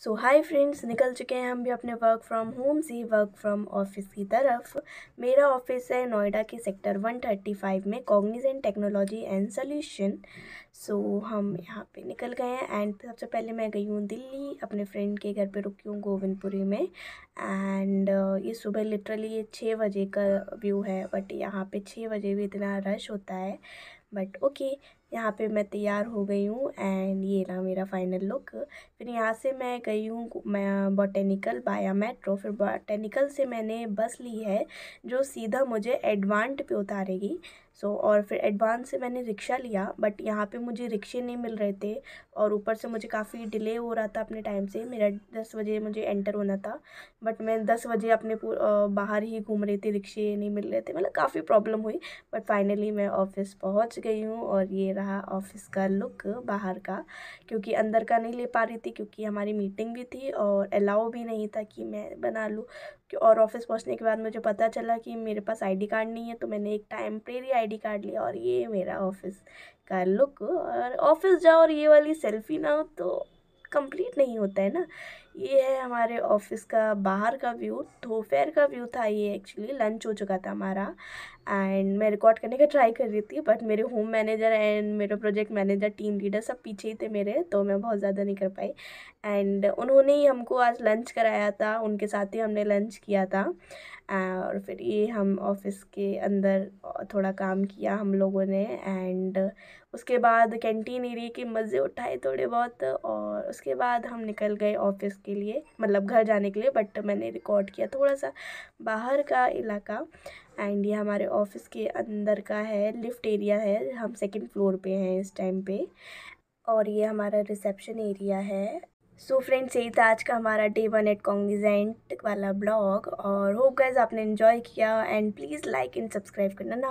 सो hi friends निकल चुके हैं हम भी अपने वर्क फ्रॉम होम से वर्क फ्रॉम ऑफिस की तरफ मेरा ऑफिस है नोएडा के सेक्टर 135 में Cognizant technology and solution so हम यहाँ पे निकल गए हैं एंड सबसे पहले मैं गई हूँ दिल्ली अपने फ्रेंड के घर पे रुकी हूँ गोविंदपुरी में एंड ये सुबह लिटरली ये छः बजे का व्यू है बट यहाँ पे छः बजे भी इतना रश होता है बट ओके यहाँ पे मैं तैयार हो गई हूँ एंड ये रहा मेरा फाइनल लुक फिर यहाँ से मैं गई हूँ मैं बॉटेनिकल बाया मेट्रो फिर बॉटेनिकल से मैंने बस ली है जो सीधा मुझे एडवांट पे उतारेगी सो so, और फिर एडवांस से मैंने रिक्शा लिया बट यहाँ पे मुझे रिक्शे नहीं मिल रहे थे और ऊपर से मुझे काफ़ी डिले हो रहा था अपने टाइम से मेरा दस बजे मुझे एंटर होना था बट मैं दस बजे अपने बाहर ही घूम रही थी रिक्शे नहीं मिल रहे थे मतलब काफ़ी प्रॉब्लम हुई बट फाइनली मैं ऑफिस पहुँच गई हूँ और ये रहा ऑफिस का लुक बाहर का क्योंकि अंदर का नहीं ले पा रही थी क्योंकि हमारी मीटिंग भी थी और अलाउ भी नहीं था कि मैं बना लूँ और ऑफिस पहुँचने के बाद मुझे पता चला कि मेरे पास आई कार्ड नहीं है तो मैंने एक time temporary I ID card लिया और ये मेरा ऑफिस का लुक और ऑफिस जाओ और ये वाली सेल्फी ना हो तो कंप्लीट नहीं होता है ना ये है हमारे ऑफिस का बाहर का व्यू दोपहर का व्यू था ये एक्चुअली लंच हो चुका था हमारा एंड मैं रिकॉर्ड करने का ट्राई कर रही थी बट मेरे होम मैनेजर एंड मेरे प्रोजेक्ट मैनेजर टीम लीडर सब पीछे ही थे मेरे तो मैं बहुत ज़्यादा नहीं कर पाई एंड उन्होंने ही हमको आज लंच कराया था उनके साथ ही हमने लंच किया था और फिर ये हम ऑफिस के अंदर थोड़ा काम किया हम लोगों ने एंड उसके बाद कैंटीन एरिए के मज़े उठाए थोड़े बहुत और उसके बाद हम निकल गए ऑफिस के लिए मतलब घर जाने के लिए बट मैंने रिकॉर्ड किया थोड़ा सा बाहर का इलाका एंड ये हमारे ऑफिस के अंदर का है लिफ्ट एरिया है हम सेकंड फ्लोर पे हैं इस टाइम पे और ये हमारा रिसेप्शन एरिया है सो फ्रेंड्स यही था आज का हमारा डे वन एट कॉन्गिजेंट वाला ब्लॉग और होप गाइज आपने इन्जॉय किया and please like and subscribe करना ना